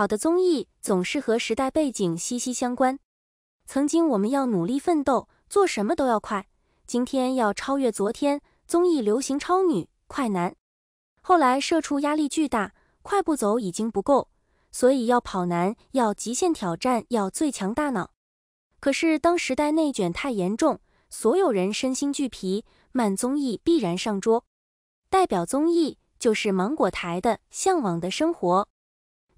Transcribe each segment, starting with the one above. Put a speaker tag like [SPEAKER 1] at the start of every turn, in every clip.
[SPEAKER 1] 好的综艺总是和时代背景息息相关。曾经我们要努力奋斗，做什么都要快；今天要超越昨天，综艺流行超女、快男。后来社畜压力巨大，快步走已经不够，所以要跑男，要极限挑战，要最强大脑。可是当时代内卷太严重，所有人身心俱疲，慢综艺必然上桌。代表综艺就是芒果台的《向往的生活》。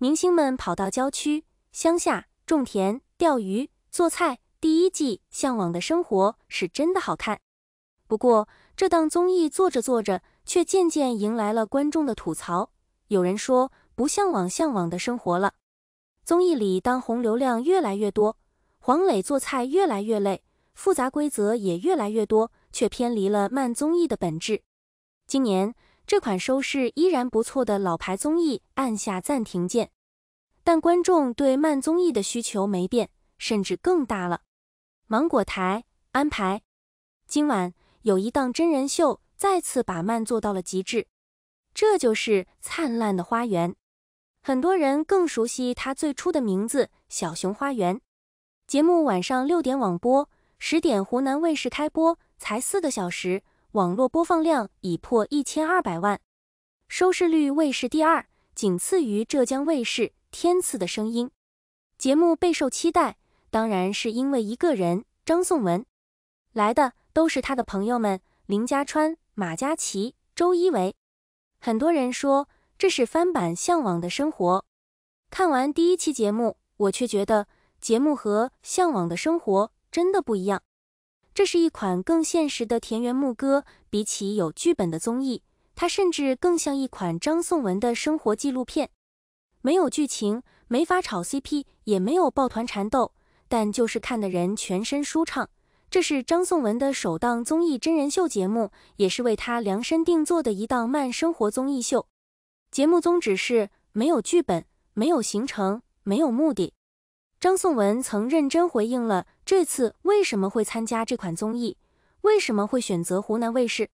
[SPEAKER 1] 明星们跑到郊区、乡下种田、钓鱼、做菜。第一季《向往的生活》是真的好看，不过这档综艺做着做着，却渐渐迎来了观众的吐槽。有人说不向往《向往的生活》了。综艺里当红流量越来越多，黄磊做菜越来越累，复杂规则也越来越多，却偏离了慢综艺的本质。今年。这款收视依然不错的老牌综艺按下暂停键，但观众对慢综艺的需求没变，甚至更大了。芒果台安排今晚有一档真人秀再次把慢做到了极致，这就是《灿烂的花园》。很多人更熟悉它最初的名字《小熊花园》。节目晚上六点网播，十点湖南卫视开播，才四个小时。网络播放量已破一千二百万，收视率卫视第二，仅次于浙江卫视《天赐的声音》。节目备受期待，当然是因为一个人——张颂文。来的都是他的朋友们：林家川、马嘉祺、周一围。很多人说这是翻版《向往的生活》，看完第一期节目，我却觉得节目和《向往的生活》真的不一样。这是一款更现实的田园牧歌，比起有剧本的综艺，它甚至更像一款张颂文的生活纪录片。没有剧情，没法炒 CP，也没有抱团缠斗，但就是看的人全身舒畅。这是张颂文的首档综艺真人秀节目，也是为他量身定做的一档慢生活综艺秀。节目宗旨是：没有剧本，没有行程，没有目的。张颂文曾认真回应了这次为什么会参加这款综艺，为什么会选择湖南卫视。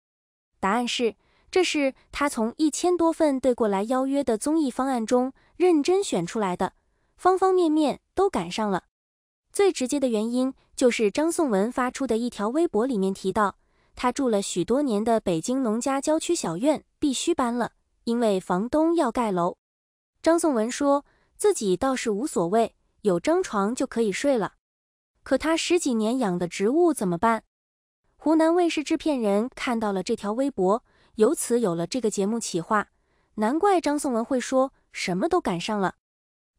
[SPEAKER 1] 答案是，这是他从一千多份对过来邀约的综艺方案中认真选出来的，方方面面都赶上了。最直接的原因就是张颂文发出的一条微博里面提到，他住了许多年的北京农家郊区小院必须搬了，因为房东要盖楼。张颂文说自己倒是无所谓。有张床就可以睡了，可他十几年养的植物怎么办？湖南卫视制片人看到了这条微博，由此有了这个节目企划。难怪张颂文会说什么都赶上了，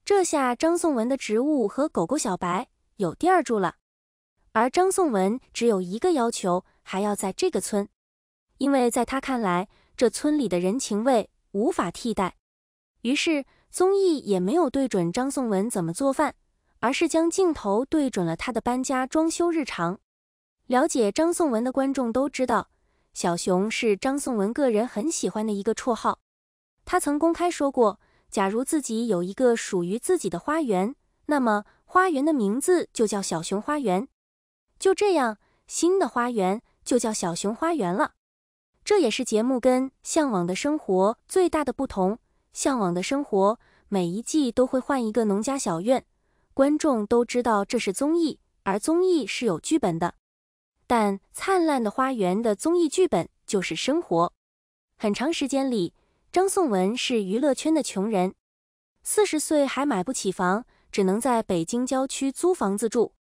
[SPEAKER 1] 这下张颂文的植物和狗狗小白有地儿住了。而张颂文只有一个要求，还要在这个村，因为在他看来，这村里的人情味无法替代。于是。综艺也没有对准张颂文怎么做饭，而是将镜头对准了他的搬家、装修日常。了解张颂文的观众都知道，小熊是张颂文个人很喜欢的一个绰号。他曾公开说过，假如自己有一个属于自己的花园，那么花园的名字就叫小熊花园。就这样，新的花园就叫小熊花园了。这也是节目跟《向往的生活》最大的不同。向往的生活每一季都会换一个农家小院，观众都知道这是综艺，而综艺是有剧本的。但《灿烂的花园》的综艺剧本就是生活。很长时间里，张颂文是娱乐圈的穷人，四十岁还买不起房，只能在北京郊区租房子住，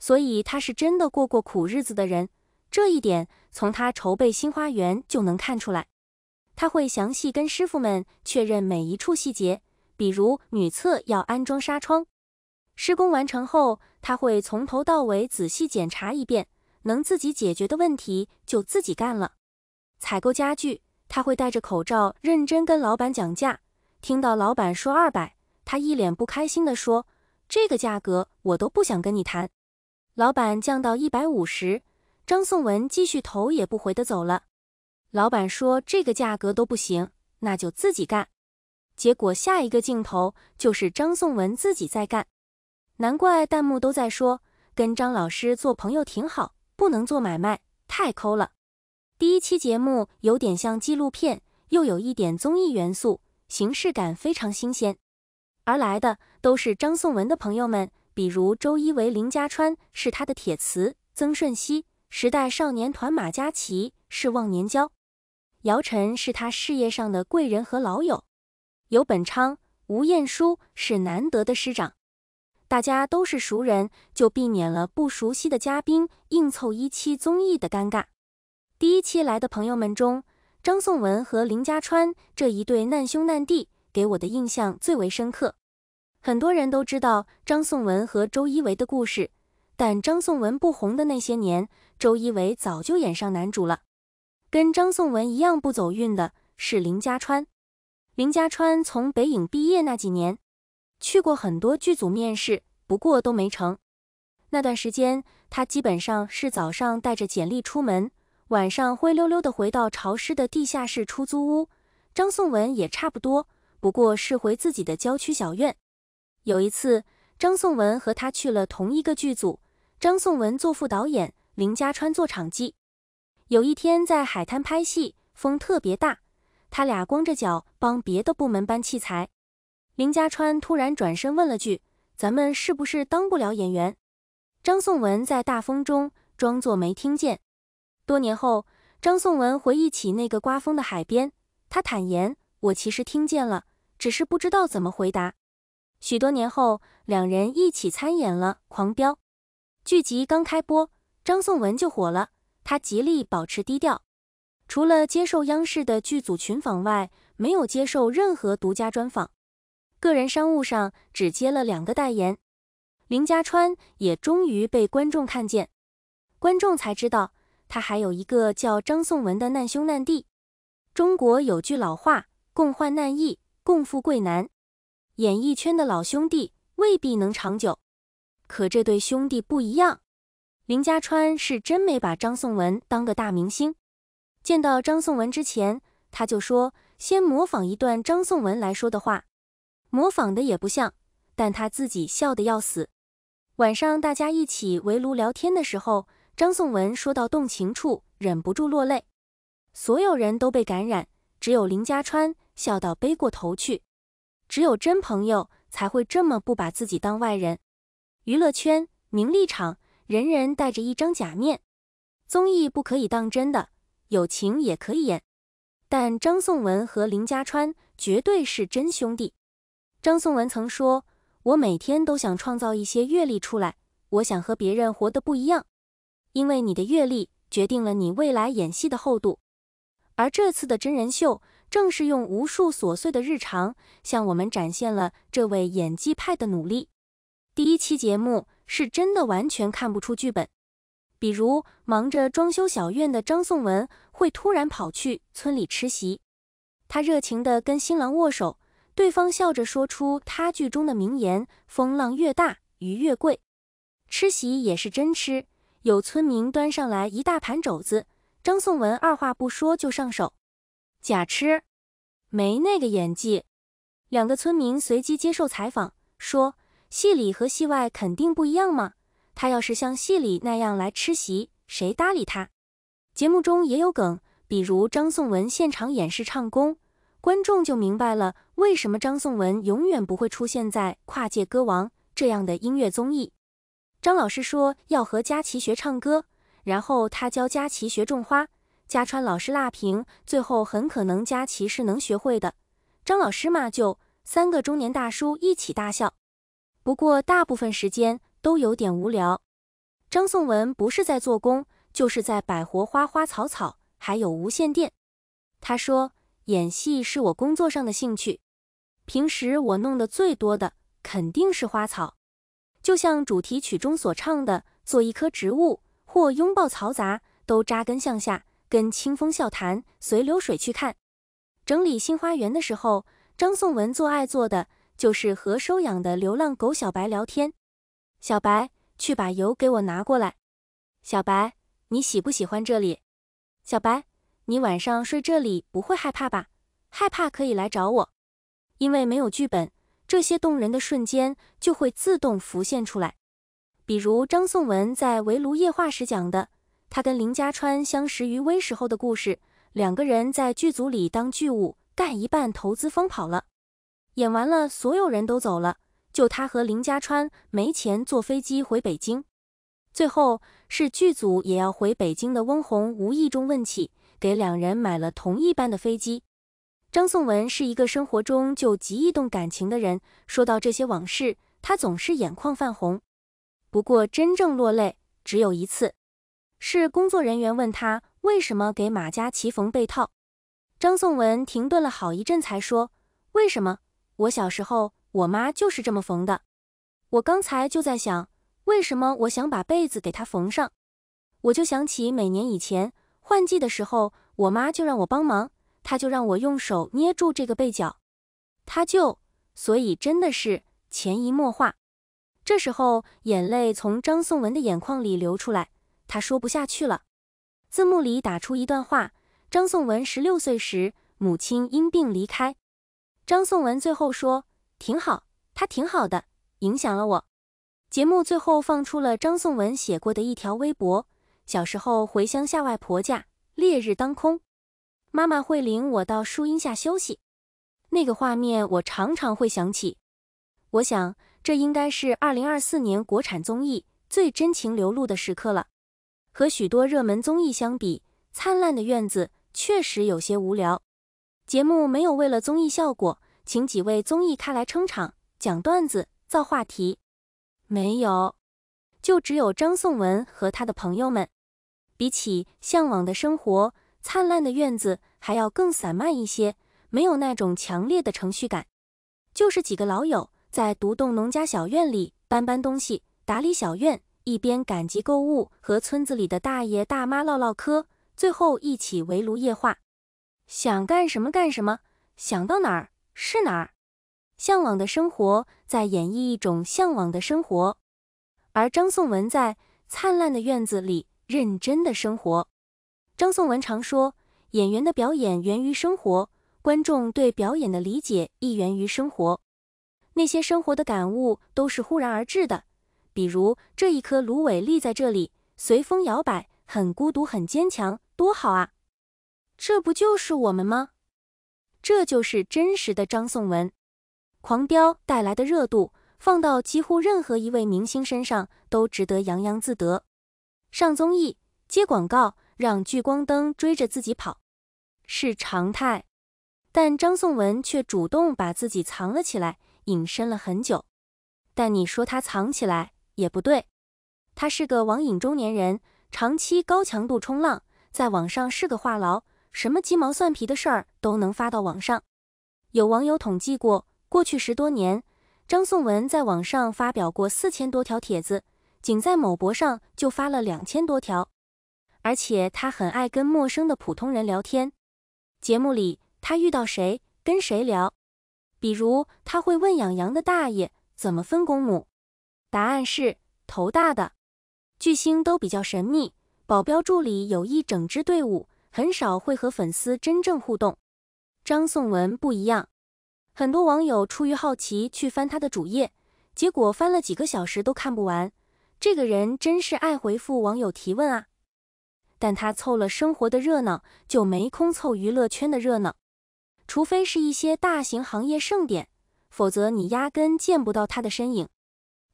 [SPEAKER 1] 所以他是真的过过苦日子的人。这一点从他筹备新花园就能看出来。他会详细跟师傅们确认每一处细节，比如女厕要安装纱窗。施工完成后，他会从头到尾仔细检查一遍，能自己解决的问题就自己干了。采购家具，他会戴着口罩认真跟老板讲价。听到老板说二百，他一脸不开心地说：“这个价格我都不想跟你谈。”老板降到一百五十，张颂文继续头也不回地走了。老板说这个价格都不行，那就自己干。结果下一个镜头就是张颂文自己在干。难怪弹幕都在说，跟张老师做朋友挺好，不能做买卖，太抠了。第一期节目有点像纪录片，又有一点综艺元素，形式感非常新鲜。而来的都是张颂文的朋友们，比如周一围、林家川是他的铁瓷，曾舜晞、时代少年团马嘉祺是忘年交。姚晨是他事业上的贵人和老友，尤本昌、吴彦姝是难得的师长，大家都是熟人，就避免了不熟悉的嘉宾硬凑一期综艺的尴尬。第一期来的朋友们中，张颂文和林家川这一对难兄难弟给我的印象最为深刻。很多人都知道张颂文和周一围的故事，但张颂文不红的那些年，周一围早就演上男主了。跟张颂文一样不走运的是林家川。林家川从北影毕业那几年，去过很多剧组面试，不过都没成。那段时间，他基本上是早上带着简历出门，晚上灰溜溜的回到潮湿的地下室出租屋。张颂文也差不多，不过是回自己的郊区小院。有一次，张颂文和他去了同一个剧组，张颂文做副导演，林家川做场记。有一天在海滩拍戏，风特别大，他俩光着脚帮别的部门搬器材。林家川突然转身问了句：“咱们是不是当不了演员？”张颂文在大风中装作没听见。多年后，张颂文回忆起那个刮风的海边，他坦言：“我其实听见了，只是不知道怎么回答。”许多年后，两人一起参演了《狂飙》，剧集刚开播，张颂文就火了。他极力保持低调，除了接受央视的剧组群访外，没有接受任何独家专访。个人商务上只接了两个代言。林家川也终于被观众看见，观众才知道他还有一个叫张颂文的难兄难弟。中国有句老话：“共患难易，共富贵难。”演艺圈的老兄弟未必能长久，可这对兄弟不一样。林家川是真没把张颂文当个大明星。见到张颂文之前，他就说先模仿一段张颂文来说的话，模仿的也不像，但他自己笑得要死。晚上大家一起围炉聊天的时候，张颂文说到动情处，忍不住落泪，所有人都被感染，只有林家川笑到背过头去。只有真朋友才会这么不把自己当外人。娱乐圈名利场。人人戴着一张假面，综艺不可以当真的，友情也可以演。但张颂文和林家川绝对是真兄弟。张颂文曾说：“我每天都想创造一些阅历出来，我想和别人活得不一样，因为你的阅历决定了你未来演戏的厚度。”而这次的真人秀，正是用无数琐碎的日常，向我们展现了这位演技派的努力。第一期节目。是真的完全看不出剧本，比如忙着装修小院的张颂文，会突然跑去村里吃席。他热情地跟新郎握手，对方笑着说出他剧中的名言：“风浪越大，鱼越贵。”吃席也是真吃，有村民端上来一大盘肘子，张颂文二话不说就上手。假吃，没那个演技。两个村民随机接受采访说。戏里和戏外肯定不一样嘛。他要是像戏里那样来吃席，谁搭理他？节目中也有梗，比如张颂文现场演示唱功，观众就明白了为什么张颂文永远不会出现在《跨界歌王》这样的音乐综艺。张老师说要和佳琪学唱歌，然后他教佳琪学种花。加川老师辣评，最后很可能佳琪是能学会的。张老师嘛，就三个中年大叔一起大笑。不过大部分时间都有点无聊。张颂文不是在做工，就是在摆活花花草草，还有无线电。他说：“演戏是我工作上的兴趣，平时我弄的最多的肯定是花草。就像主题曲中所唱的，做一棵植物，或拥抱嘈杂，都扎根向下，跟清风笑谈，随流水去看。整理新花园的时候，张颂文做爱做的。”就是和收养的流浪狗小白聊天。小白，去把油给我拿过来。小白，你喜不喜欢这里？小白，你晚上睡这里不会害怕吧？害怕可以来找我。因为没有剧本，这些动人的瞬间就会自动浮现出来。比如张颂文在《围炉夜话》时讲的，他跟林家川相识于微时候的故事，两个人在剧组里当剧务，干一半，投资方跑了。演完了，所有人都走了，就他和林家川没钱坐飞机回北京。最后是剧组也要回北京的翁虹无意中问起，给两人买了同一班的飞机。张颂文是一个生活中就极易动感情的人，说到这些往事，他总是眼眶泛红。不过真正落泪只有一次，是工作人员问他为什么给马嘉祺缝被套。张颂文停顿了好一阵才说为什么。我小时候，我妈就是这么缝的。我刚才就在想，为什么我想把被子给她缝上，我就想起每年以前换季的时候，我妈就让我帮忙，她就让我用手捏住这个被角，她就所以真的是潜移默化。这时候，眼泪从张颂文的眼眶里流出来，他说不下去了。字幕里打出一段话：张颂文十六岁时，母亲因病离开。张颂文最后说：“挺好，他挺好的，影响了我。”节目最后放出了张颂文写过的一条微博：“小时候回乡下外婆家，烈日当空，妈妈会领我到树荫下休息。那个画面我常常会想起。我想，这应该是二零二四年国产综艺最真情流露的时刻了。和许多热门综艺相比，《灿烂的院子》确实有些无聊。”节目没有为了综艺效果，请几位综艺咖来撑场、讲段子、造话题，没有，就只有张颂文和他的朋友们。比起《向往的生活》、《灿烂的院子》，还要更散漫一些，没有那种强烈的程序感，就是几个老友在独栋农家小院里搬搬东西、打理小院，一边赶集购物，和村子里的大爷大妈唠唠嗑，最后一起围炉夜话。想干什么干什么，想到哪儿是哪儿。向往的生活在演绎一种向往的生活，而张颂文在灿烂的院子里认真的生活。张颂文常说，演员的表演源于生活，观众对表演的理解亦源于生活。那些生活的感悟都是忽然而至的，比如这一棵芦苇立在这里，随风摇摆，很孤独，很坚强，多好啊！这不就是我们吗？这就是真实的张颂文。狂飙带来的热度，放到几乎任何一位明星身上都值得洋洋自得。上综艺、接广告，让聚光灯追着自己跑，是常态。但张颂文却主动把自己藏了起来，隐身了很久。但你说他藏起来也不对，他是个网瘾中年人，长期高强度冲浪，在网上是个话痨。什么鸡毛蒜皮的事儿都能发到网上。有网友统计过，过去十多年，张颂文在网上发表过四千多条帖子，仅在某博上就发了两千多条。而且他很爱跟陌生的普通人聊天。节目里他遇到谁，跟谁聊。比如他会问养羊的大爷怎么分公母，答案是头大的。巨星都比较神秘，保镖助理有一整支队伍。很少会和粉丝真正互动，张颂文不一样。很多网友出于好奇去翻他的主页，结果翻了几个小时都看不完。这个人真是爱回复网友提问啊！但他凑了生活的热闹，就没空凑娱乐圈的热闹。除非是一些大型行业盛典，否则你压根见不到他的身影。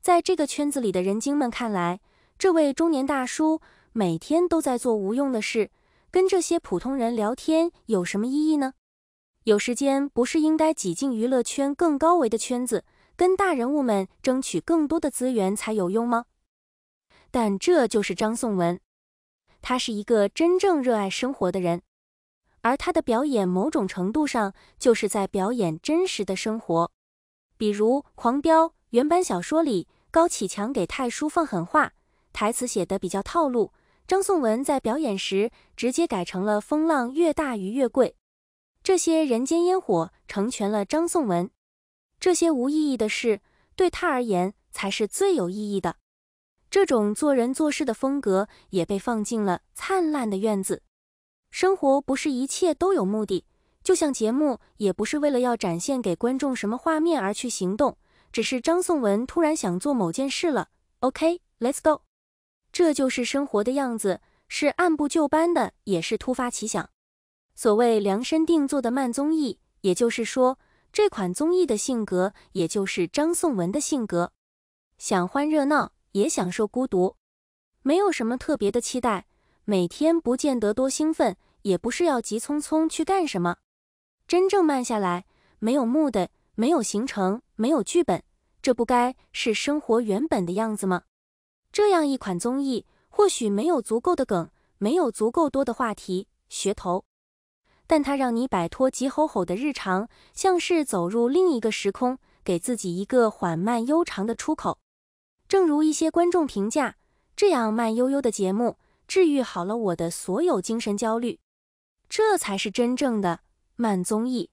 [SPEAKER 1] 在这个圈子里的人精们看来，这位中年大叔每天都在做无用的事。跟这些普通人聊天有什么意义呢？有时间不是应该挤进娱乐圈更高维的圈子，跟大人物们争取更多的资源才有用吗？但这就是张颂文，他是一个真正热爱生活的人，而他的表演某种程度上就是在表演真实的生活。比如《狂飙》原版小说里，高启强给太叔放狠话，台词写的比较套路。张颂文在表演时直接改成了“风浪越大鱼越贵”，这些人间烟火成全了张颂文。这些无意义的事对他而言才是最有意义的。这种做人做事的风格也被放进了《灿烂的院子》。生活不是一切都有目的，就像节目也不是为了要展现给观众什么画面而去行动，只是张颂文突然想做某件事了。OK，Let's go。这就是生活的样子，是按部就班的，也是突发奇想。所谓量身定做的慢综艺，也就是说，这款综艺的性格，也就是张颂文的性格。想欢热闹，也享受孤独，没有什么特别的期待。每天不见得多兴奋，也不是要急匆匆去干什么。真正慢下来，没有目的，没有行程，没有剧本，这不该是生活原本的样子吗？这样一款综艺，或许没有足够的梗，没有足够多的话题噱头，但它让你摆脱急吼吼的日常，像是走入另一个时空，给自己一个缓慢悠长的出口。正如一些观众评价：“这样慢悠悠的节目，治愈好了我的所有精神焦虑。”这才是真正的慢综艺。